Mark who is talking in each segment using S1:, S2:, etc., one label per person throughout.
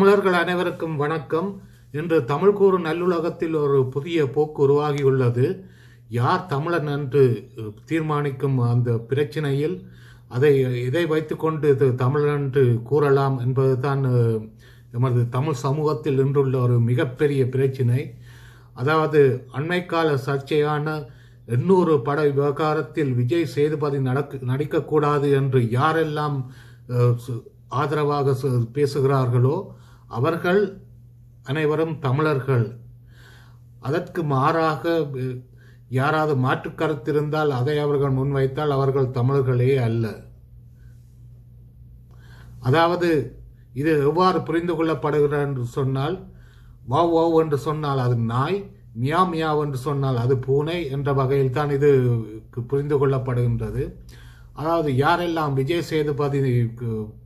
S1: தமிழர்கள் அனைவருக்கும் வணக்கம் இன்று தமிழ் கூறு நல்லுலகத்தில் ஒரு புதிய போக்கு உருவாகியுள்ளது யார் தமிழன் என்று தீர்மானிக்கும் அந்த பிரச்சனையில் அதை இதை வைத்துக்கொண்டு இது தமிழன் என்று கூறலாம் என்பதுதான் எமது தமிழ் சமூகத்தில் இன்றுள்ள ஒரு மிகப்பெரிய பிரச்சினை அதாவது அண்மைக்கால சர்ச்சையான எண்ணூறு பட விவகாரத்தில் விஜய் சேதுபதி நடக்க நடிக்கக்கூடாது என்று யாரெல்லாம் ஆதரவாக பேசுகிறார்களோ அவர்கள் அனைவரும் தமிழர்கள் அதற்கு மாறாக யாராவது மாற்று கருத்திருந்தால் அதை அவர்கள் முன்வைத்தால் அவர்கள் தமிழர்களே அல்ல அதாவது இது எவ்வாறு புரிந்து கொள்ளப்படுகிறது என்று சொன்னால் வாவ் வாவ் என்று சொன்னால் அது நாய் மியா மியா என்று சொன்னால் அது பூனை என்ற வகையில் தான் இது புரிந்து கொள்ளப்படுகின்றது அதாவது யாரெல்லாம் விஜய் சேதுபதி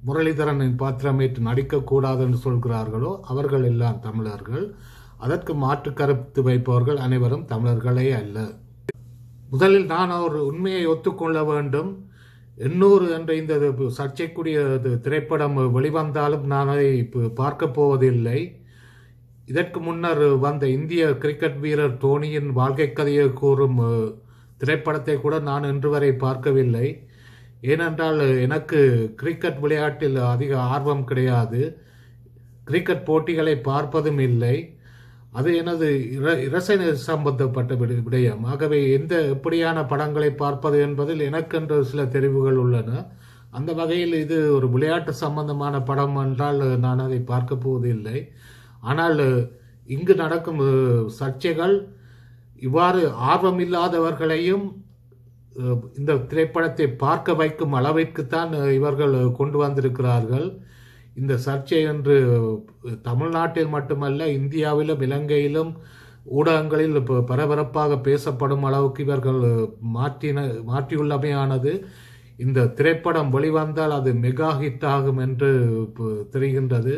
S1: முரளிதரனின் பாத்திரம் நடிக்கக்கூடாது நடிக்கக்கூடாதுன்னு சொல்கிறார்களோ அவர்கள் எல்லாம் தமிழர்கள் அதற்கு மாற்று கருத்து வைப்பவர்கள் அனைவரும் தமிழர்களே அல்ல முதலில் நான் ஒரு உண்மையை ஒத்துக்கொள்ள வேண்டும் எண்ணூறு என்ற இந்த சர்ச்சைக்குரிய திரைப்படம் வெளிவந்தாலும் நான் அதை பார்க்க போவதில்லை இதற்கு முன்னர் வந்த இந்திய கிரிக்கெட் வீரர் தோனியின் வாழ்க்கை கதையை கூறும் திரைப்படத்தை கூட நான் இன்று வரை பார்க்கவில்லை ஏனென்றால் எனக்கு கிரிக்கெட் விளையாட்டில் அதிக ஆர்வம் கிடையாது கிரிக்கெட் போட்டிகளை பார்ப்பதும் இல்லை அது எனது இரசை சம்பந்தப்பட்ட விட விடயம் ஆகவே எந்த எப்படியான படங்களை பார்ப்பது என்பதில் எனக்கென்று சில தெரிவுகள் உள்ளன அந்த வகையில் இது ஒரு விளையாட்டு சம்பந்தமான படம் என்றால் நான் அதை பார்க்க போவதில்லை ஆனால் இங்கு நடக்கும் சர்ச்சைகள் இவ்வாறு ஆர்வம் இல்லாதவர்களையும் இந்த திரைப்படத்தை பார்க்க வைக்கும் அளவிற்குத்தான் இவர்கள் கொண்டு வந்திருக்கிறார்கள் இந்த சர்ச்சை என்று தமிழ்நாட்டில் மட்டுமல்ல இந்தியாவிலும் இலங்கையிலும் ஊடகங்களில் பரபரப்பாக பேசப்படும் அளவுக்கு இவர்கள் மாற்றின மாற்றியுள்ளமையானது இந்த திரைப்படம் வெளிவந்தால் அது மெகா ஹிட் ஆகும் என்று தெரிகின்றது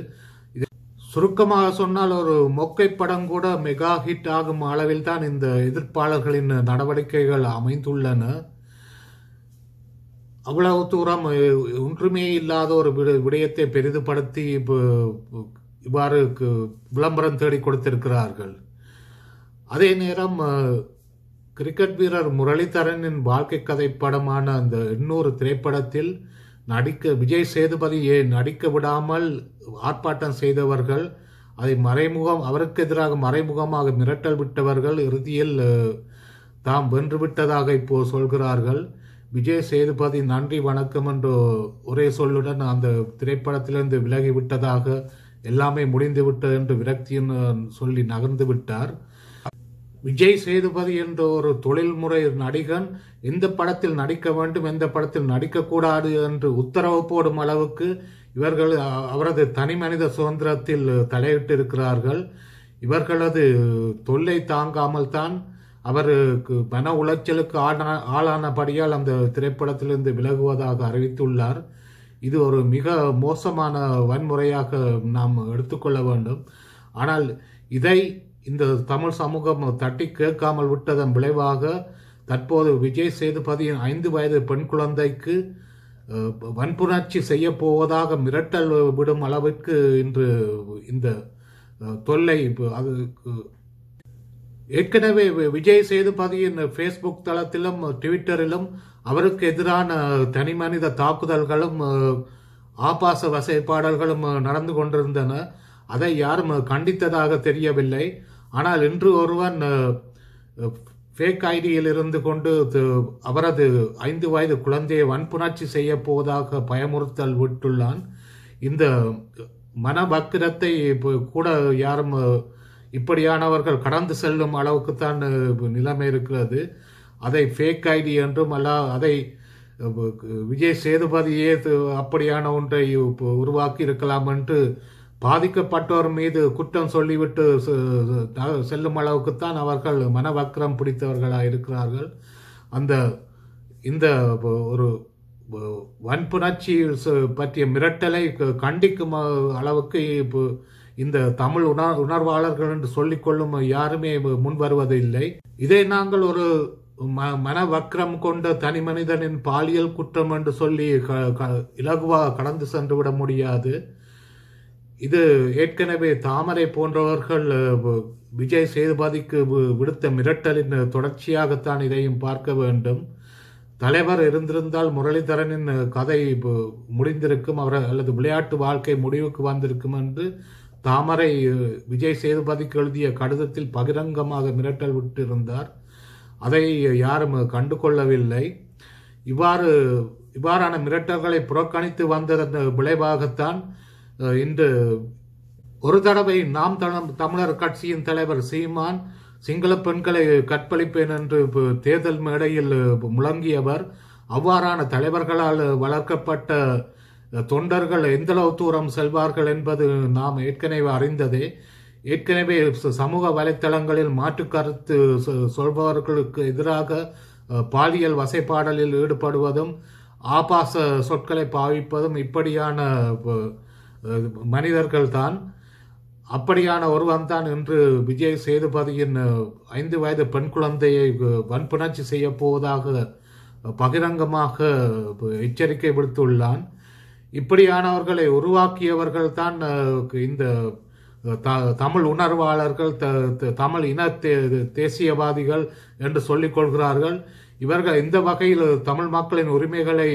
S1: சுருக்கமாக சொன்னால் ஒரு மொக்கை படம் கூட மெகா ஹிட் ஆகும் அளவில் தான் இந்த எதிர்ப்பாளர்களின் நடவடிக்கைகள் அமைந்துள்ளன அவ்வளவு தூரம் ஒன்றுமே இல்லாத ஒரு விடயத்தை பெரிதுபடுத்தி இவ்வாறு விளம்பரம் தேடி கொடுத்திருக்கிறார்கள் அதே நேரம் கிரிக்கெட் வீரர் முரளிதரனின் வாழ்க்கை கதை படமான அந்த எண்ணூறு திரைப்படத்தில் நடிக்க விஜய் சேதுபதியை நடிக்க விடாமல் ஆர்ப்பாட்டம் செய்தவர்கள் அதை மறைமுகம் அவருக்கு எதிராக மறைமுகமாக மிரட்டல் விட்டவர்கள் இறுதியில் தாம் வென்றுவிட்டதாக இப்போ சொல்கிறார்கள் விஜய் சேதுபதி நன்றி வணக்கம் என்று ஒரே சொல்லுடன் அந்த திரைப்படத்திலிருந்து விலகிவிட்டதாக எல்லாமே முடிந்துவிட்டது என்று விரக்தியின் சொல்லி நகர்ந்து விட்டார் விஜய் சேதுபதி என்ற ஒரு தொழில்முறை நடிகன் இந்த படத்தில் நடிக்க வேண்டும் இந்த படத்தில் நடிக்கக்கூடாது என்று உத்தரவு போடும் அளவுக்கு இவர்கள் அவரது தனி மனித சுதந்திரத்தில் தலையிட்டு இருக்கிறார்கள் இவர்களது தொல்லை தாங்காமல் தான் அவருக்கு மன உளைச்சலுக்கு ஆனா ஆளானபடியால் அந்த திரைப்படத்திலிருந்து விலகுவதாக அறிவித்துள்ளார் இது ஒரு மிக மோசமான வன்முறையாக நாம் எடுத்துக்கொள்ள வேண்டும் ஆனால் இதை இந்த தமிழ் சமூகம் தட்டி கேட்காமல் விட்டதன் விளைவாக தற்போது விஜய் சேதுபதியின் ஐந்து வயது பெண் குழந்தைக்கு வன்புணர்ச்சி செய்ய போவதாக மிரட்டல் விடும் அளவிற்கு இன்று இந்த தொல்லை அது ஏற்கனவே விஜய் சேதுபதியின் ஃபேஸ்புக் தளத்திலும் ட்விட்டரிலும் அவருக்கு எதிரான தனி மனித தாக்குதல்களும் ஆபாச வசைப்பாடல்களும் நடந்து கொண்டிருந்தன அதை யாரும் கண்டித்ததாக தெரியவில்லை ஆனால் இன்று ஒருவன் ஃபேக் ஐடியில் இருந்து கொண்டு அவரது ஐந்து வயது குழந்தையை வன்புணர்ச்சி செய்ய போவதாக பயமுறுத்தல் விட்டுள்ளான் இந்த மனபக்கிரத்தை கூட யாரும் இப்படியானவர்கள் கடந்து செல்லும் அளவுக்குத்தான் நிலைமை இருக்கிறது அதை ஃபேக் ஐடி என்றும் அல்ல அதை விஜய் சேதுபதியே அப்படியான ஒன்றை உருவாக்கி இருக்கலாம் என்று பாதிக்கப்பட்டோர் மீது குற்றம் சொல்லிவிட்டு செல்லும் அளவுக்குத்தான் அவர்கள் மனவக்கரம் பிடித்தவர்களாக இருக்கிறார்கள் அந்த இந்த ஒரு வன்புணர்ச்சி பற்றிய மிரட்டலை கண்டிக்கும் அளவுக்கு இப்போ இந்த தமிழ் உணர் உணர்வாளர்கள் என்று சொல்லிக்கொள்ளும் யாருமே முன் வருவதில்லை இதை நாங்கள் ஒரு ம மனவக்ரம் கொண்ட தனி மனிதனின் பாலியல் குற்றம் என்று சொல்லி இலகுவாக கடந்து சென்றுவிட முடியாது இது ஏற்கனவே தாமரை போன்றவர்கள் விஜய் சேதுபதிக்கு விடுத்த மிரட்டலின் தொடர்ச்சியாகத்தான் இதையும் பார்க்க வேண்டும் தலைவர் இருந்திருந்தால் முரளிதரனின் கதை முடிந்திருக்கும் அவர் அல்லது விளையாட்டு வாழ்க்கை முடிவுக்கு வந்திருக்கும் என்று தாமரை விஜய் சேதுபதிக்கு எழுதிய கடிதத்தில் பகிரங்கமாக மிரட்டல் விட்டிருந்தார் அதை யாரும் கண்டுகொள்ளவில்லை இவ்வாறு இவ்வாறான மிரட்டல்களை புறக்கணித்து வந்ததன் விளைவாகத்தான் இன்று ஒரு தடவை நாம் தமிழர் கட்சியின் தலைவர் சீமான் சிங்கள பெண்களை கற்பழிப்பேன் என்று தேர்தல் மேடையில் முழங்கியவர் அவ்வாறான தலைவர்களால் வளர்க்கப்பட்ட தொண்டர்கள் எந்தளவு தூரம் செல்வார்கள் என்பது நாம் ஏற்கனவே அறிந்ததே ஏற்கனவே சமூக வலைத்தளங்களில் மாற்று கருத்து சொல்பவர்களுக்கு எதிராக பாலியல் வசைப்பாடலில் ஈடுபடுவதும் ஆபாச சொற்களை பாவிப்பதும் இப்படியான மனிதர்கள் தான் அப்படியான ஒருவன் தான் விஜய் சேதுபதியின் ஐந்து வயது பெண் குழந்தையை வன்புணர்ச்சி செய்ய போவதாக பகிரங்கமாக எச்சரிக்கை விடுத்துள்ளான் இப்படியானவர்களை உருவாக்கியவர்கள் தான் இந்த த தமிழ் உணர்வாளர்கள் த தமிழ் இன தே தேசியவாதிகள் என்று சொல்லிக் கொள்கிறார்கள் இவர்கள் இந்த வகையில் தமிழ் மக்களின் உரிமைகளை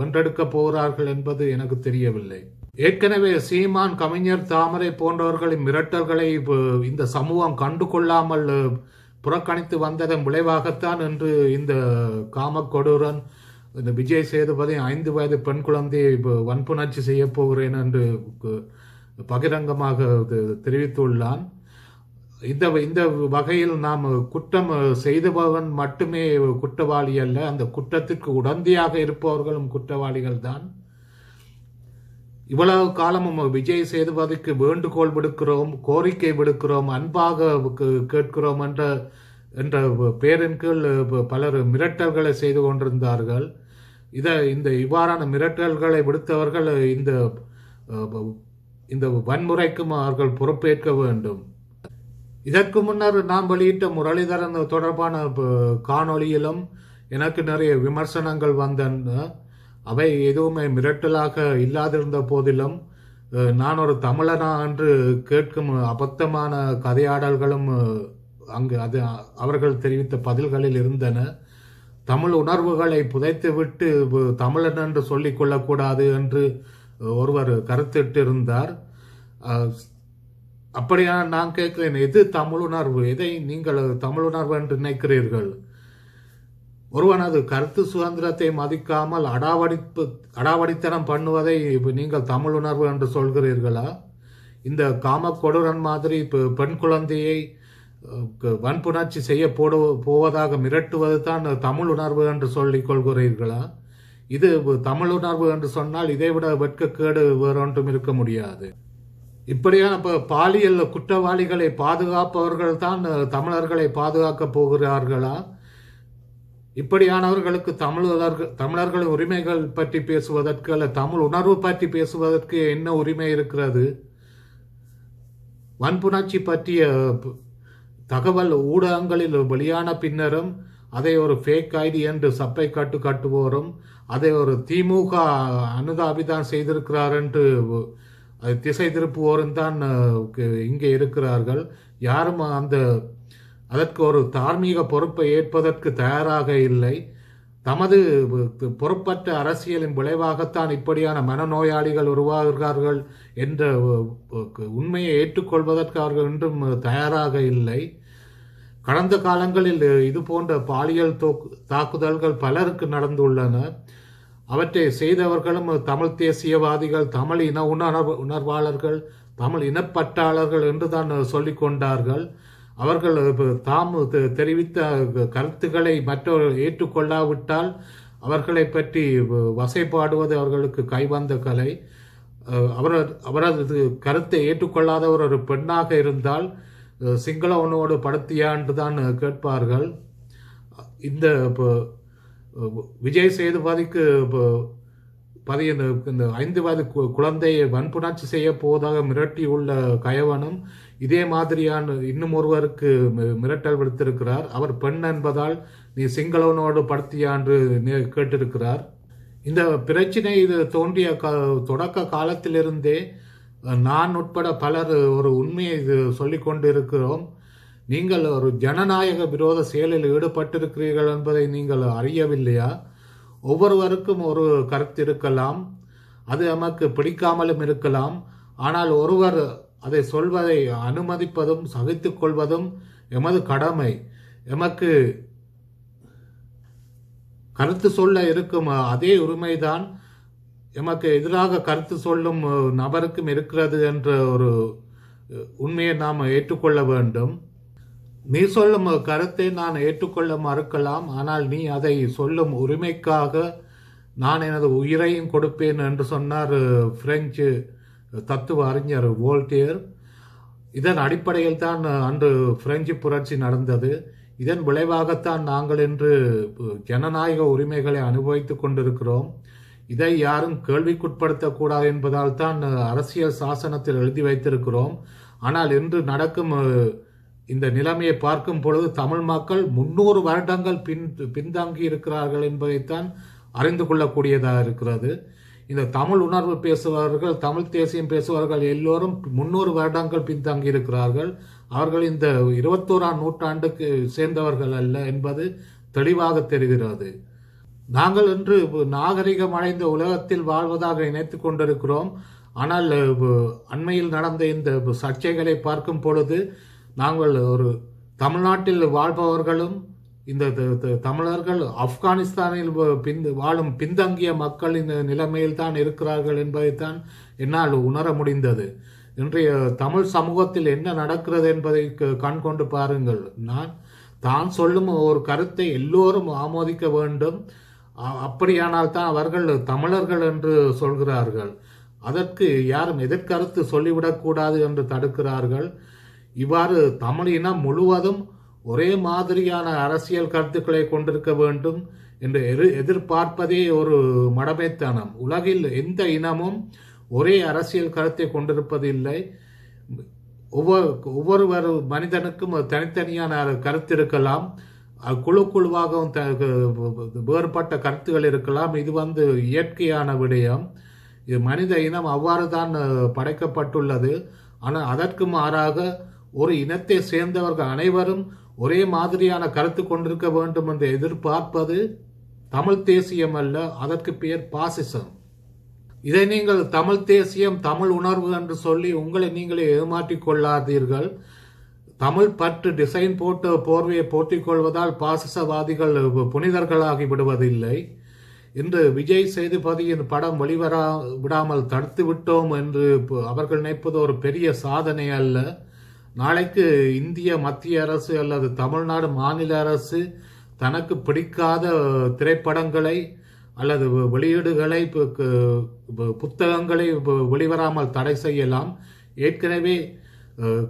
S1: வென்றெடுக்கப் போகிறார்கள் என்பது எனக்கு தெரியவில்லை ஏற்கனவே சீமான் கவிஞர் தாமரை போன்றவர்களின் மிரட்டல்களை இந்த சமூகம் கண்டு கொள்ளாமல் புறக்கணித்து வந்ததன் விளைவாகத்தான் என்று இந்த காமக்கொடூரன் இந்த விஜய் சேதுபதி ஐந்து வயது பெண் குழந்தையை வன்புணர்ச்சி செய்ய போகிறேன் என்று பகிரங்கமாக தெரிவித்துள்ளான் இந்த இந்த வகையில் நாம் குற்றம் செய்தபவன் மட்டுமே குற்றவாளி அல்ல அந்த குற்றத்திற்கு உடந்தையாக இருப்பவர்களும் குற்றவாளிகள் தான் இவ்வளவு காலமும் விஜய் சேதுபதிக்கு வேண்டுகோள் விடுக்கிறோம் கோரிக்கை விடுக்கிறோம் அன்பாக கேட்கிறோம் என்ற என்ற பேரின் கீழ் பலர் மிரட்டல்களை செய்து கொண்டிருந்தார்கள் இதை இந்த இவ்வாறான மிரட்டல்களை விடுத்தவர்கள் இந்த இந்த வன்முறைக்கும் அவர்கள் பொறுப்பேற்க வேண்டும் இதற்கு முன்னர் நாம் வெளியிட்ட முரளிதரன் தொடர்பான காணொளியிலும் எனக்கு நிறைய விமர்சனங்கள் வந்தன அவை எதுவுமே மிரட்டலாக இல்லாதிருந்த போதிலும் நான் ஒரு தமிழனா என்று கேட்கும் அபத்தமான கதையாடல்களும் அங்கு அது அவர்கள் தெரிவித்த பதில்களில் இருந்தன தமிழ் உணர்வுகளை புதைத்துவிட்டு தமிழன் என்று கொள்ளக்கூடாது என்று ஒருவர் கருத்திட்டிருந்தார் அப்படியான நான் கேட்கிறேன் எது தமிழ் உணர்வு எதை நீங்கள் தமிழ் உணர்வு என்று நினைக்கிறீர்கள் ஒருவனது கருத்து சுதந்திரத்தை மதிக்காமல் அடாவடிப்பு அடாவடித்தனம் பண்ணுவதை நீங்கள் தமிழ் உணர்வு என்று சொல்கிறீர்களா இந்த காம கொடுரன் மாதிரி இப்போ பெண் குழந்தையை வன்புணர்ச்சி செய்ய போடு போவதாக மிரட்டுவது தான் தமிழ் உணர்வு என்று சொல்லிக் கொள்கிறீர்களா இது தமிழ் உணர்வு என்று சொன்னால் இதைவிட வெட்கக்கேடு வேறொன்றும் இருக்க முடியாது இப்படியான இப்போ பாலியல் குற்றவாளிகளை பாதுகாப்பவர்கள் தான் தமிழர்களை பாதுகாக்கப் போகிறார்களா இப்படியானவர்களுக்கு தமிழர்கள் தமிழர்களின் உரிமைகள் பற்றி பேசுவதற்கு அல்ல தமிழ் உணர்வு பற்றி பேசுவதற்கு என்ன உரிமை இருக்கிறது வன்புணர்ச்சி பற்றிய தகவல் ஊடகங்களில் வெளியான பின்னரும் அதை ஒரு ஃபேக் ஐடி என்று சப்பை கட்டு கட்டுவோரும் அதை ஒரு திமுக அனுதாபிதான் செய்திருக்கிறார் என்று திசை திருப்புவோரும் தான் இங்கே இருக்கிறார்கள் யாரும் அந்த அதற்கு ஒரு தார்மீக பொறுப்பை ஏற்பதற்கு தயாராக இல்லை தமது பொறுப்பற்ற அரசியலின் விளைவாகத்தான் இப்படியான மனநோயாளிகள் உருவாகிறார்கள் என்ற உண்மையை ஏற்றுக்கொள்வதற்கு அவர்கள் இன்றும் தயாராக இல்லை கடந்த காலங்களில் இது போன்ற பாலியல் தாக்குதல்கள் பலருக்கு நடந்துள்ளன அவற்றை செய்தவர்களும் தமிழ் தேசியவாதிகள் தமிழ் இன உணர்வு உணர்வாளர்கள் தமிழ் இனப்பற்றாளர்கள் என்று தான் சொல்லிக்கொண்டார்கள் அவர்கள் தாம் தெரிவித்த கருத்துக்களை மற்றவர் ஏற்றுக்கொள்ளாவிட்டால் அவர்களை பற்றி வசைப்பாடுவது அவர்களுக்கு கைவந்த கலை அவரது அவரது கருத்தை ஏற்றுக்கொள்ளாதவர் ஒரு பெண்ணாக இருந்தால் சிங்களவனோடு என்று தான் கேட்பார்கள் இந்த விஜய் சேதுபதிக்கு பதிய இந்த இந்த ஐந்து வயது குழந்தையை வன்புணர்ச்சி செய்ய போவதாக மிரட்டி உள்ள கயவனும் இதே மாதிரியான இன்னும் ஒருவருக்கு மிரட்டல் விடுத்திருக்கிறார் அவர் பெண் என்பதால் நீ சிங்களவனோடு படுத்தியான்று கேட்டிருக்கிறார் இந்த பிரச்சனை இது தோன்றிய க தொடக்க காலத்திலிருந்தே நான் உட்பட பலர் ஒரு உண்மையை இது சொல்லி கொண்டிருக்கிறோம் இருக்கிறோம் நீங்கள் ஒரு ஜனநாயக விரோத செயலில் ஈடுபட்டிருக்கிறீர்கள் என்பதை நீங்கள் அறியவில்லையா ஒவ்வொருவருக்கும் ஒரு கருத்து இருக்கலாம் அது நமக்கு பிடிக்காமலும் இருக்கலாம் ஆனால் ஒருவர் அதை சொல்வதை அனுமதிப்பதும் சகித்து கொள்வதும் எமது கடமை எமக்கு கருத்து சொல்ல இருக்கும் அதே உரிமைதான் எமக்கு எதிராக கருத்து சொல்லும் நபருக்கும் இருக்கிறது என்ற ஒரு உண்மையை நாம் ஏற்றுக்கொள்ள வேண்டும் நீ சொல்லும் கருத்தை நான் ஏற்றுக்கொள்ள மறுக்கலாம் ஆனால் நீ அதை சொல்லும் உரிமைக்காக நான் எனது உயிரையும் கொடுப்பேன் என்று சொன்னார் பிரெஞ்சு தத்துவ அறிஞர் வோல்டியர் இதன் அடிப்படையில் தான் அன்று பிரெஞ்சு புரட்சி நடந்தது இதன் விளைவாகத்தான் நாங்கள் இன்று ஜனநாயக உரிமைகளை அனுபவித்து கொண்டிருக்கிறோம் இதை யாரும் கேள்விக்குட்படுத்தக்கூடாது என்பதால் தான் அரசியல் சாசனத்தில் எழுதி வைத்திருக்கிறோம் ஆனால் இன்று நடக்கும் இந்த நிலைமையை பார்க்கும் பொழுது தமிழ் மக்கள் முன்னூறு வருடங்கள் பின் பின்தங்கி இருக்கிறார்கள் என்பதைத்தான் அறிந்து கொள்ளக்கூடியதாக இருக்கிறது இந்த தமிழ் உணர்வு பேசுபவர்கள் தமிழ் தேசியம் பேசுபவர்கள் எல்லோரும் முன்னூறு வருடங்கள் பின்தங்கி இருக்கிறார்கள் அவர்கள் இந்த இருபத்தோராம் நூற்றாண்டுக்கு சேர்ந்தவர்கள் அல்ல என்பது தெளிவாக தெரிகிறது நாங்கள் இன்று நாகரிகம் அடைந்த உலகத்தில் வாழ்வதாக நினைத்து கொண்டிருக்கிறோம் ஆனால் அண்மையில் நடந்த இந்த சர்ச்சைகளை பார்க்கும் பொழுது நாங்கள் ஒரு தமிழ்நாட்டில் வாழ்பவர்களும் இந்த தமிழர்கள் ஆப்கானிஸ்தானில் பின் வாழும் பின்தங்கிய மக்களின் நிலைமையில் தான் இருக்கிறார்கள் என்பதைத்தான் என்னால் உணர முடிந்தது இன்றைய தமிழ் சமூகத்தில் என்ன நடக்கிறது என்பதை கண்கொண்டு பாருங்கள் நான் தான் சொல்லும் ஒரு கருத்தை எல்லோரும் ஆமோதிக்க வேண்டும் அப்படியானால் தான் அவர்கள் தமிழர்கள் என்று சொல்கிறார்கள் அதற்கு யாரும் எதிர்கருத்து சொல்லிவிடக்கூடாது என்று தடுக்கிறார்கள் இவ்வாறு தமிழ் இனம் முழுவதும் ஒரே மாதிரியான அரசியல் கருத்துக்களை கொண்டிருக்க வேண்டும் என்று எதிர் எதிர்பார்ப்பதே ஒரு மடமைத்தனம் உலகில் எந்த இனமும் ஒரே அரசியல் கருத்தை கொண்டிருப்பதில்லை ஒவ்வொரு ஒவ்வொருவர் மனிதனுக்கும் தனித்தனியான கருத்து இருக்கலாம் குழு குழுவாகவும் த வேறுபட்ட கருத்துகள் இருக்கலாம் இது வந்து இயற்கையான விடயம் மனித இனம் அவ்வாறு தான் படைக்கப்பட்டுள்ளது ஆனால் அதற்கு மாறாக ஒரு இனத்தை சேர்ந்தவர்கள் அனைவரும் ஒரே மாதிரியான கருத்து கொண்டிருக்க வேண்டும் என்று எதிர்பார்ப்பது தமிழ் தேசியம் அல்ல அதற்கு பெயர் பாசிசம் இதை நீங்கள் தமிழ் தேசியம் தமிழ் உணர்வு என்று சொல்லி உங்களை நீங்களே ஏமாற்றிக் கொள்ளாதீர்கள் தமிழ் பற்று டிசைன் போட்ட போர்வையை போர்த்திக் கொள்வதால் பாசிசவாதிகள் புனிதர்களாகி விடுவதில்லை இன்று விஜய் சேதுபதியின் படம் வெளிவரா விடாமல் தடுத்து விட்டோம் என்று அவர்கள் நினைப்பது ஒரு பெரிய சாதனை அல்ல நாளைக்கு இந்திய மத்திய அரசு அல்லது தமிழ்நாடு மாநில அரசு தனக்கு பிடிக்காத திரைப்படங்களை அல்லது வெளியீடுகளை புத்தகங்களை வெளிவராமல் தடை செய்யலாம் ஏற்கனவே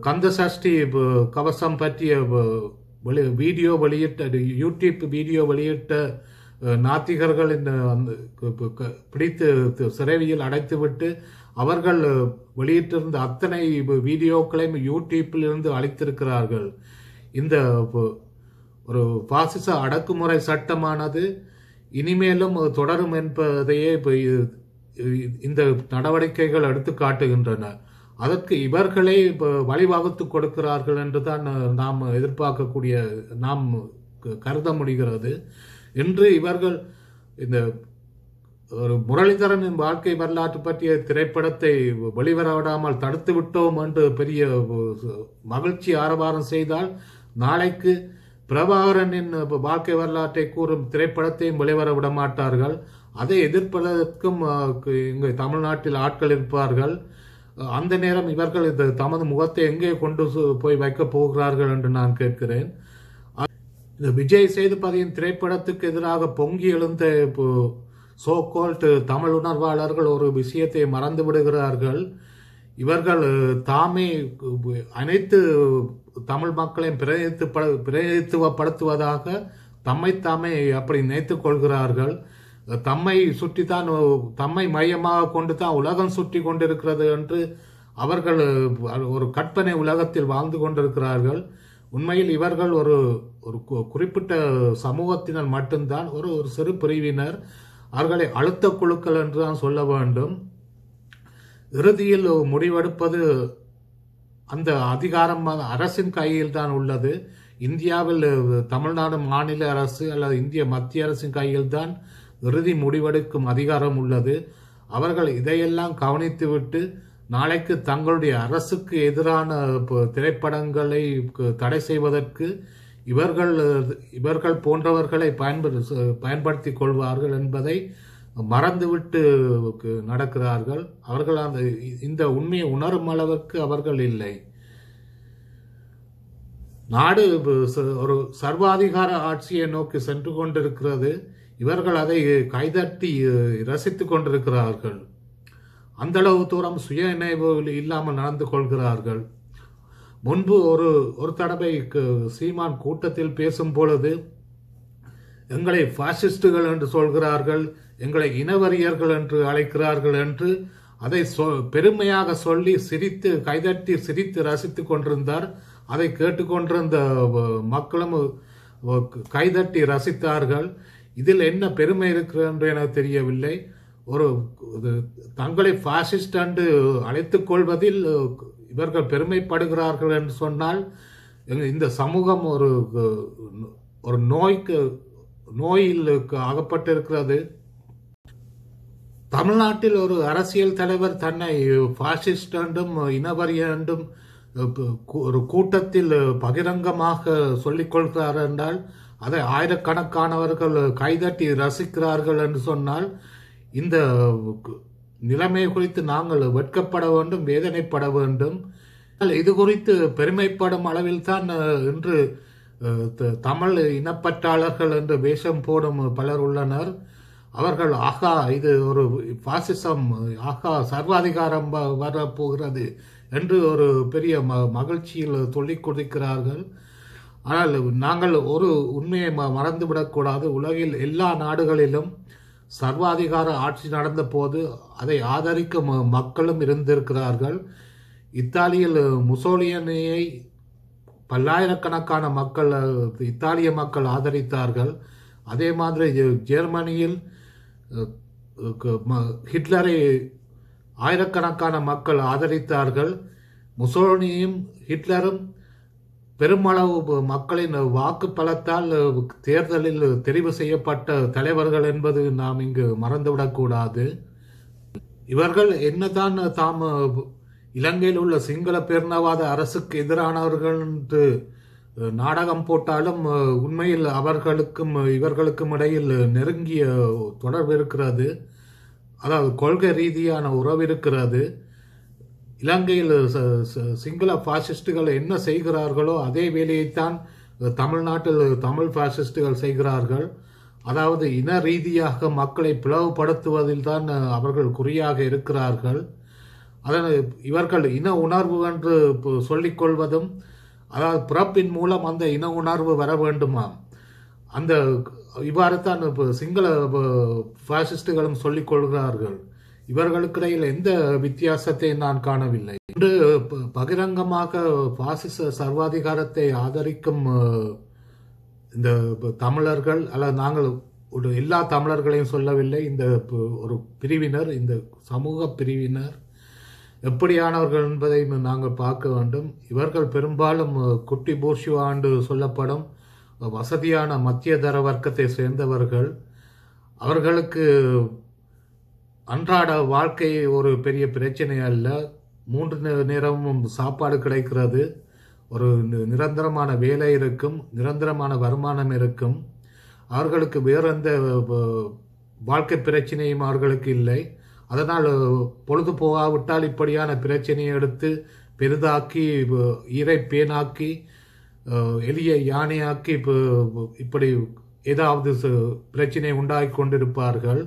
S1: கந்தசஷ்டி கவசம் பற்றிய வீடியோ வெளியிட்ட யூடியூப் வீடியோ வெளியிட்ட நாத்திகர்கள் பிடித்து சிறைவியில் அடைத்துவிட்டு அவர்கள் வெளியிட்டிருந்த அத்தனை வீடியோக்களையும் யூடியூப்பில் இருந்து அளித்திருக்கிறார்கள் இந்த ஒரு பாசிச அடக்குமுறை சட்டமானது இனிமேலும் தொடரும் என்பதையே இந்த நடவடிக்கைகள் எடுத்து காட்டுகின்றன அதற்கு இவர்களே வழிவகுத்து கொடுக்கிறார்கள் என்று தான் நாம் எதிர்பார்க்கக்கூடிய நாம் கருத முடிகிறது இன்று இவர்கள் இந்த ஒரு முரளிதரனின் வாழ்க்கை வரலாற்று பற்றிய திரைப்படத்தை வெளிவர விடாமல் தடுத்து விட்டோம் என்று பெரிய மகிழ்ச்சி ஆரவாரம் செய்தால் நாளைக்கு பிரபாகரனின் வாழ்க்கை வரலாற்றை கூறும் திரைப்படத்தையும் வெளிவர விட மாட்டார்கள் அதை எதிர்ப்பதற்கும் இங்கு தமிழ்நாட்டில் ஆட்கள் இருப்பார்கள் அந்த நேரம் இவர்கள் இது தமது முகத்தை எங்கே கொண்டு போய் வைக்கப் போகிறார்கள் என்று நான் கேட்கிறேன் இந்த விஜய் சேதுபதியின் திரைப்படத்துக்கு எதிராக பொங்கி எழுந்த சோகோல்டு தமிழ் உணர்வாளர்கள் ஒரு விஷயத்தை மறந்து விடுகிறார்கள் இவர்கள் தாமே அனைத்து தமிழ் மக்களையும் பிரதித்து பிரதித்துவப்படுத்துவதாக தம்மை தாமே அப்படி நினைத்து கொள்கிறார்கள் தம்மை சுற்றி தான் தம்மை மையமாக கொண்டு தான் உலகம் சுற்றி கொண்டிருக்கிறது என்று அவர்கள் ஒரு கற்பனை உலகத்தில் வாழ்ந்து கொண்டிருக்கிறார்கள் உண்மையில் இவர்கள் ஒரு ஒரு குறிப்பிட்ட சமூகத்தினர் மட்டும்தான் ஒரு ஒரு சிறு பிரிவினர் அவர்களை அழுத்த குழுக்கள் என்று தான் சொல்ல வேண்டும் இறுதியில் முடிவெடுப்பது அந்த அதிகாரம் அரசின் கையில் தான் உள்ளது இந்தியாவில் தமிழ்நாடு மாநில அரசு அல்லது இந்திய மத்திய அரசின் கையில் தான் இறுதி முடிவெடுக்கும் அதிகாரம் உள்ளது அவர்கள் இதையெல்லாம் கவனித்துவிட்டு நாளைக்கு தங்களுடைய அரசுக்கு எதிரான திரைப்படங்களை தடை செய்வதற்கு இவர்கள் இவர்கள் போன்றவர்களை பயன்படு பயன்படுத்தி கொள்வார்கள் என்பதை மறந்துவிட்டு நடக்கிறார்கள் அவர்கள் அந்த இந்த உண்மையை உணரும் அளவுக்கு அவர்கள் இல்லை நாடு ஒரு சர்வாதிகார ஆட்சியை நோக்கி சென்று கொண்டிருக்கிறது இவர்கள் அதை கைதட்டி ரசித்து கொண்டிருக்கிறார்கள் அந்தளவு தூரம் சுய இணைவு இல்லாமல் நடந்து கொள்கிறார்கள் முன்பு ஒரு ஒரு தடவை சீமான் கூட்டத்தில் பேசும் பொழுது எங்களை பாசிஸ்டுகள் என்று சொல்கிறார்கள் எங்களை இனவரியர்கள் என்று அழைக்கிறார்கள் என்று அதை சொ பெருமையாக சொல்லி சிரித்து கைதட்டி சிரித்து ரசித்து கொண்டிருந்தார் அதை கேட்டுக்கொண்டிருந்த மக்களும் கைதட்டி ரசித்தார்கள் இதில் என்ன பெருமை இருக்கிறது என்று எனக்கு தெரியவில்லை ஒரு தங்களை பாசிஸ்ட் அன்று அழைத்துக் கொள்வதில் இவர்கள் பெருமைப்படுகிறார்கள் என்று சொன்னால் இந்த சமூகம் ஒரு ஒரு நோய்க்கு நோயில் அகப்பட்டிருக்கிறது தமிழ்நாட்டில் ஒரு அரசியல் தலைவர் தன்னை பாசிஸ்ட் என்றும் இனவரி என்றும் ஒரு கூட்டத்தில் பகிரங்கமாக சொல்லிக்கொள்கிறார் என்றால் அதை ஆயிரக்கணக்கானவர்கள் கைதட்டி ரசிக்கிறார்கள் என்று சொன்னால் இந்த நிலைமை குறித்து நாங்கள் வெட்கப்பட வேண்டும் வேதனைப்பட வேண்டும் இது குறித்து பெருமைப்படும் அளவில் தான் இன்று தமிழ் இனப்பற்றாளர்கள் என்று வேஷம் போடும் பலர் உள்ளனர் அவர்கள் ஆகா இது ஒரு பாசிசம் ஆகா சர்வாதிகாரம் வரப்போகிறது என்று ஒரு பெரிய ம மகிழ்ச்சியில் சொல்லிக் கொடுக்கிறார்கள் ஆனால் நாங்கள் ஒரு உண்மையை மறந்துவிடக்கூடாது உலகில் எல்லா நாடுகளிலும் சர்வாதிகார ஆட்சி நடந்த போது அதை ஆதரிக்க மக்களும் இருந்திருக்கிறார்கள் இத்தாலியில் முசோலியனையை பல்லாயிரக்கணக்கான மக்கள் இத்தாலிய மக்கள் ஆதரித்தார்கள் அதே மாதிரி ஜெர்மனியில் ஹிட்லரை ஆயிரக்கணக்கான மக்கள் ஆதரித்தார்கள் முசோலினியும் ஹிட்லரும் பெருமளவு மக்களின் வாக்கு பலத்தால் தேர்தலில் தெரிவு செய்யப்பட்ட தலைவர்கள் என்பது நாம் இங்கு மறந்துவிடக்கூடாது இவர்கள் என்னதான் தாம் இலங்கையில் உள்ள சிங்கள பேரினவாத அரசுக்கு எதிரானவர்கள் என்று நாடகம் போட்டாலும் உண்மையில் அவர்களுக்கும் இவர்களுக்கும் இடையில் நெருங்கிய தொடர்பு இருக்கிறது அதாவது கொள்கை ரீதியான உறவு இருக்கிறது இலங்கையில் சிங்கள பாசிஸ்டுகள் என்ன செய்கிறார்களோ அதே வேலையைத்தான் தமிழ்நாட்டில் தமிழ் பாசிஸ்டுகள் செய்கிறார்கள் அதாவது இன ரீதியாக மக்களை பிளவுபடுத்துவதில் தான் அவர்கள் குறியாக இருக்கிறார்கள் அதன் இவர்கள் இன உணர்வு என்று சொல்லிக்கொள்வதும் அதாவது பிறப்பின் மூலம் அந்த இன உணர்வு வர வேண்டுமாம் அந்த இவ்வாறு தான் இப்போ சிங்கள சொல்லிக் சொல்லிக்கொள்கிறார்கள் இவர்களுக்கிடையில் எந்த வித்தியாசத்தை நான் காணவில்லை இன்று பகிரங்கமாக பாசிச சர்வாதிகாரத்தை ஆதரிக்கும் இந்த தமிழர்கள் அல்லது நாங்கள் ஒரு எல்லா தமிழர்களையும் சொல்லவில்லை இந்த ஒரு பிரிவினர் இந்த சமூக பிரிவினர் எப்படியானவர்கள் என்பதை நாங்கள் பார்க்க வேண்டும் இவர்கள் பெரும்பாலும் குட்டி போர்ஷிவா சொல்லப்படும் வசதியான மத்திய தர வர்க்கத்தை சேர்ந்தவர்கள் அவர்களுக்கு அன்றாட வாழ்க்கை ஒரு பெரிய பிரச்சனை அல்ல மூன்று நேரமும் சாப்பாடு கிடைக்கிறது ஒரு நிரந்தரமான வேலை இருக்கும் நிரந்தரமான வருமானம் இருக்கும் அவர்களுக்கு வேறெந்த எந்த வாழ்க்கை பிரச்சனையும் அவர்களுக்கு இல்லை அதனால் பொழுது போகாவிட்டால் இப்படியான பிரச்சனையை எடுத்து பெரிதாக்கி இறை பேனாக்கி எளிய யானையாக்கி இப்படி ஏதாவது பிரச்சனை உண்டாகி கொண்டிருப்பார்கள்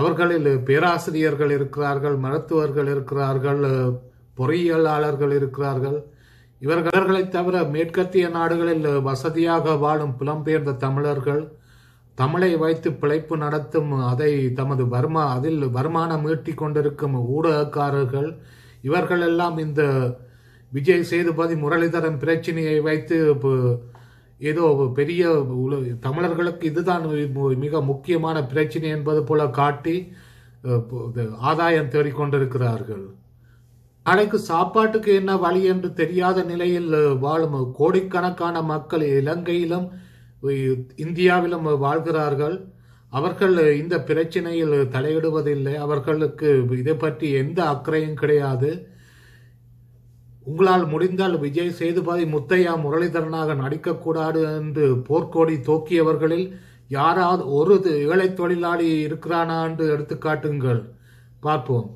S1: அவர்களில் பேராசிரியர்கள் இருக்கிறார்கள் மருத்துவர்கள் இருக்கிறார்கள் பொறியியலாளர்கள் இருக்கிறார்கள் இவர்களை தவிர மேற்கத்திய நாடுகளில் வசதியாக வாழும் புலம்பெயர்ந்த தமிழர்கள் தமிழை வைத்து பிழைப்பு நடத்தும் அதை தமது வருமா அதில் வருமானம் ஈட்டி கொண்டிருக்கும் ஊடகக்காரர்கள் இவர்களெல்லாம் இந்த விஜய் சேதுபதி முரளிதரன் பிரச்சனையை வைத்து ஏதோ பெரிய தமிழர்களுக்கு இதுதான் மிக முக்கியமான பிரச்சனை என்பது போல காட்டி ஆதாயம் தேடிக்கொண்டிருக்கிறார்கள் நாளைக்கு சாப்பாட்டுக்கு என்ன வழி என்று தெரியாத நிலையில் வாழும் கோடிக்கணக்கான மக்கள் இலங்கையிலும் இந்தியாவிலும் வாழ்கிறார்கள் அவர்கள் இந்த பிரச்சனையில் தலையிடுவதில்லை அவர்களுக்கு இதை பற்றி எந்த அக்கறையும் கிடையாது உங்களால் முடிந்தால் விஜய் சேதுபதி முத்தையா முரளிதரனாக நடிக்கக்கூடாது என்று போர்க்கோடி தோக்கியவர்களில் யாராவது ஒரு ஏழை தொழிலாளி இருக்கிறானா என்று எடுத்துக்காட்டுங்கள் பார்ப்போம்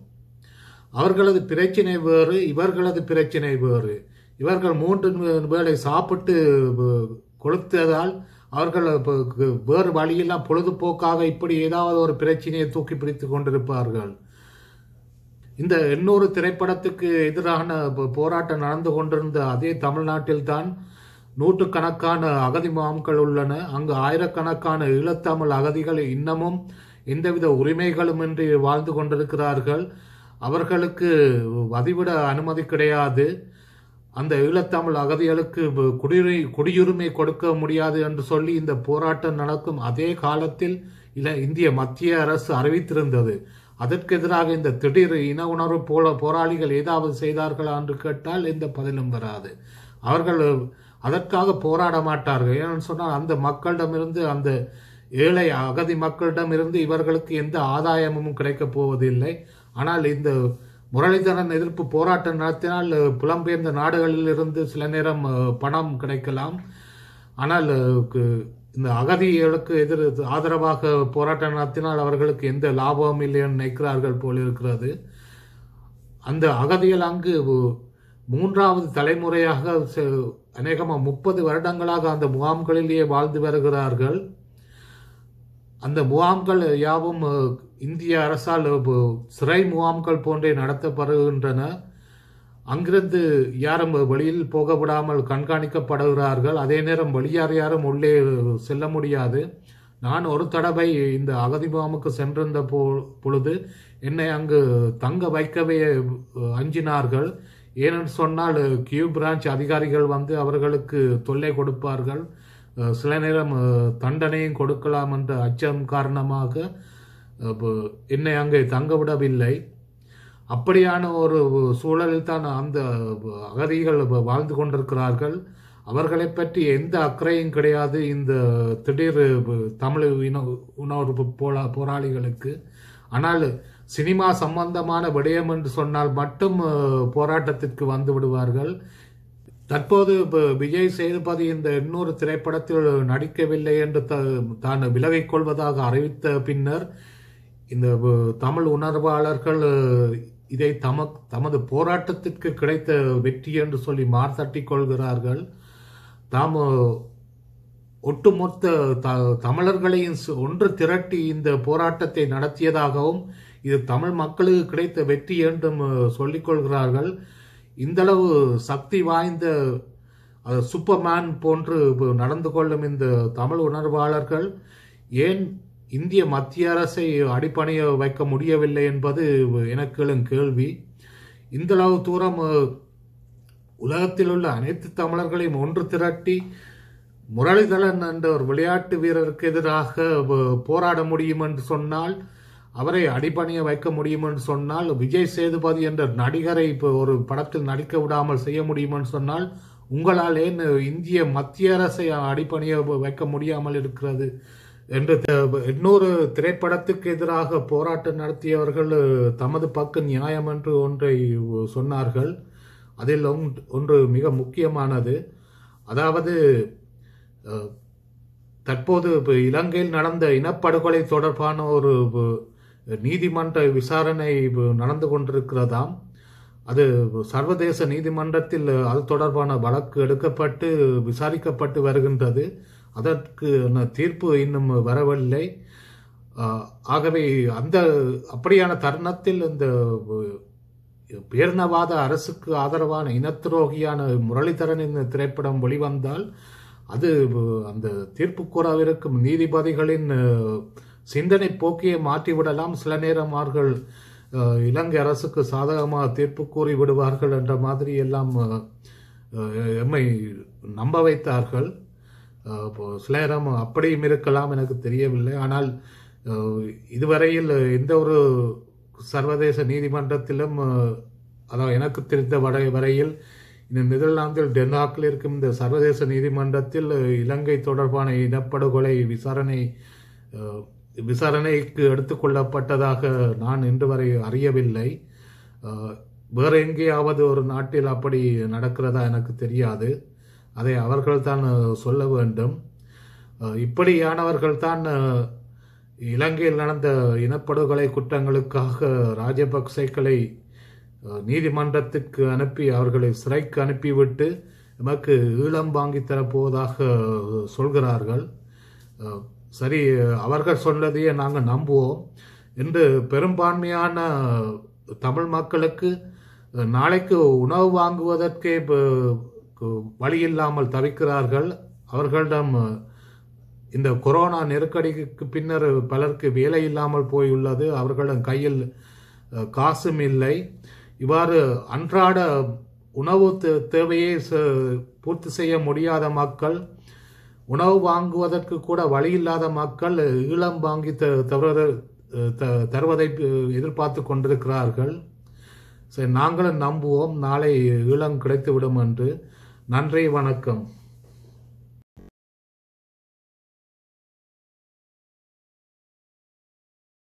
S1: அவர்களது பிரச்சனை வேறு இவர்களது பிரச்சனை வேறு இவர்கள் மூன்று வேளை சாப்பிட்டு கொளுத்ததால் அவர்கள் வேறு வழியெல்லாம் பொழுதுபோக்காக இப்படி ஏதாவது ஒரு பிரச்சனையை தூக்கி பிடித்து கொண்டிருப்பார்கள் இந்த எண்ணூறு திரைப்படத்துக்கு எதிரான போராட்டம் நடந்து கொண்டிருந்த அதே தமிழ்நாட்டில்தான் நூற்றுக்கணக்கான அகதி முகாம்கள் உள்ளன அங்கு ஆயிரக்கணக்கான ஈழத்தமிழ் அகதிகள் இன்னமும் எந்தவித உரிமைகளுமின்றி வாழ்ந்து கொண்டிருக்கிறார்கள் அவர்களுக்கு வதிவிட அனுமதி கிடையாது அந்த ஈழத்தமிழ் அகதிகளுக்கு குடியுரி குடியுரிமை கொடுக்க முடியாது என்று சொல்லி இந்த போராட்டம் நடக்கும் அதே காலத்தில் இந்திய மத்திய அரசு அறிவித்திருந்தது அதற்கு எதிராக இந்த திடீர் இன உணர்வு போல போராளிகள் ஏதாவது செய்தார்களா என்று கேட்டால் எந்த பதிலும் வராது அவர்கள் அதற்காக போராட மாட்டார்கள் ஏன்னு சொன்னால் அந்த மக்களிடமிருந்து அந்த ஏழை அகதி மக்களிடமிருந்து இவர்களுக்கு எந்த ஆதாயமும் கிடைக்கப் போவதில்லை ஆனால் இந்த முரளிதரன் எதிர்ப்பு போராட்டம் நடத்தினால் புலம்பெயர்ந்த நாடுகளில் இருந்து சில நேரம் பணம் கிடைக்கலாம் ஆனால் இந்த அகதிகளுக்கு எதிர் ஆதரவாக போராட்டம் நடத்தினால் அவர்களுக்கு எந்த லாபமும் இல்லைன்னு நினைக்கிறார்கள் போல் இருக்கிறது அந்த அகதிகள் அங்கு மூன்றாவது தலைமுறையாக அநேகமாக முப்பது வருடங்களாக அந்த முகாம்களிலேயே வாழ்ந்து வருகிறார்கள் அந்த முகாம்கள் யாவும் இந்திய அரசால் சிறை முகாம்கள் போன்றே நடத்தப்படுகின்றன அங்கிருந்து யாரும் வெளியில் போக விடாமல் கண்காணிக்கப்படுகிறார்கள் அதே நேரம் வெளியார் யாரும் உள்ளே செல்ல முடியாது நான் ஒரு தடவை இந்த அகதி முகாமுக்கு சென்றிருந்த போ பொழுது என்னை அங்கு தங்க வைக்கவே அஞ்சினார்கள் ஏனென்று சொன்னால் கியூ பிரான்ச் அதிகாரிகள் வந்து அவர்களுக்கு தொல்லை கொடுப்பார்கள் சில நேரம் தண்டனையும் கொடுக்கலாம் என்ற அச்சம் காரணமாக என்னை அங்கே தங்க விடவில்லை அப்படியான ஒரு சூழலில் தான் அந்த அகதிகள் வாழ்ந்து கொண்டிருக்கிறார்கள் அவர்களை பற்றி எந்த அக்கறையும் கிடையாது இந்த திடீர் தமிழ் இன உணவு போலா போராளிகளுக்கு ஆனால் சினிமா சம்பந்தமான விடயம் என்று சொன்னால் மட்டும் போராட்டத்திற்கு வந்து விடுவார்கள் தற்போது விஜய் சேதுபதி இந்த இன்னொரு திரைப்படத்தில் நடிக்கவில்லை என்று த தான் விலகிக் கொள்வதாக அறிவித்த பின்னர் இந்த தமிழ் உணர்வாளர்கள் இதை தம தமது போராட்டத்திற்கு கிடைத்த வெற்றி என்று சொல்லி மார்த்தட்டி கொள்கிறார்கள் தாம் ஒட்டுமொத்த த தமிழர்களையும் ஒன்று திரட்டி இந்த போராட்டத்தை நடத்தியதாகவும் இது தமிழ் மக்களுக்கு கிடைத்த வெற்றி என்றும் சொல்லிக்கொள்கிறார்கள் இந்தளவு சக்தி வாய்ந்த சூப்பர்மேன் போன்று நடந்து கொள்ளும் இந்த தமிழ் உணர்வாளர்கள் ஏன் இந்திய மத்திய அரசை அடிப்பணிய வைக்க முடியவில்லை என்பது எழும் கேள்வி இந்தளவு தூரம் உலகத்தில் உள்ள அனைத்து தமிழர்களையும் ஒன்று திரட்டி முரளிதரன் என்ற ஒரு விளையாட்டு வீரருக்கு எதிராக போராட முடியும் என்று சொன்னால் அவரை அடிப்பணிய வைக்க முடியும் என்று சொன்னால் விஜய் சேதுபதி என்ற நடிகரை இப்போ ஒரு படத்தில் நடிக்க விடாமல் செய்ய முடியும் என்று சொன்னால் உங்களால் ஏன் இந்திய மத்திய அரசை அடிப்பணிய வைக்க முடியாமல் இருக்கிறது என்று இன்னொரு திரைப்படத்துக்கு எதிராக போராட்டம் நடத்தியவர்கள் தமது பக்க நியாயம் என்று ஒன்றை சொன்னார்கள் அதில் ஒன்று மிக முக்கியமானது அதாவது தற்போது இலங்கையில் நடந்த இனப்படுகொலை தொடர்பான ஒரு நீதிமன்ற விசாரணை நடந்து கொண்டிருக்கிறதாம் அது சர்வதேச நீதிமன்றத்தில் அது தொடர்பான வழக்கு எடுக்கப்பட்டு விசாரிக்கப்பட்டு வருகின்றது அதற்கு தீர்ப்பு இன்னும் வரவில்லை ஆகவே அந்த அப்படியான தருணத்தில் இந்த பேரினவாத அரசுக்கு ஆதரவான இனத்துரோகியான முரளிதரனின் திரைப்படம் வெளிவந்தால் அது அந்த தீர்ப்பு கூறவிருக்கும் நீதிபதிகளின் சிந்தனை போக்கியை மாற்றிவிடலாம் சில நேரம் அவர்கள் இலங்கை அரசுக்கு சாதகமாக தீர்ப்பு கூறி விடுவார்கள் என்ற மாதிரி எல்லாம் எம்மை நம்ப வைத்தார்கள் சிலேரம் அப்படியும் இருக்கலாம் எனக்கு தெரியவில்லை ஆனால் இதுவரையில் எந்த ஒரு சர்வதேச நீதிமன்றத்திலும் அதாவது எனக்கு தெரிந்த வட வரையில் இந்த நெதர்லாந்தில் டென்மார்க்கில் இருக்கும் இந்த சர்வதேச நீதிமன்றத்தில் இலங்கை தொடர்பான இனப்படுகொலை விசாரணை விசாரணைக்கு எடுத்துக்கொள்ளப்பட்டதாக நான் இன்று வரை அறியவில்லை வேறு எங்கேயாவது ஒரு நாட்டில் அப்படி நடக்கிறதா எனக்கு தெரியாது அதை அவர்கள்தான் சொல்ல வேண்டும் இப்படியானவர்கள்தான் இலங்கையில் நடந்த இனப்படுகொலை குற்றங்களுக்காக ராஜபக்சேக்களை நீதிமன்றத்துக்கு அனுப்பி அவர்களை சிறைக்கு அனுப்பிவிட்டு நமக்கு ஈழம் வாங்கி தரப்போவதாக சொல்கிறார்கள் சரி அவர்கள் சொன்னதையே நாங்கள் நம்புவோம் என்று பெரும்பான்மையான தமிழ் மக்களுக்கு நாளைக்கு உணவு வாங்குவதற்கே வழி இல்லாமல் தவிக்கிறார்கள் அவர்களிடம் இந்த கொரோனா நெருக்கடிக்கு பின்னர் பலருக்கு வேலை இல்லாமல் போயுள்ளது அவர்களிடம் கையில் காசும் இல்லை இவ்வாறு அன்றாட உணவு தேவையை பூர்த்தி செய்ய முடியாத மக்கள் உணவு வாங்குவதற்கு கூட வழி இல்லாத மக்கள் ஈழம் வாங்கி தருவதை எதிர்பார்த்து கொண்டிருக்கிறார்கள் சரி நாங்களும் நம்புவோம் நாளை ஈழம் கிடைத்துவிடும் என்று நன்றி வணக்கம்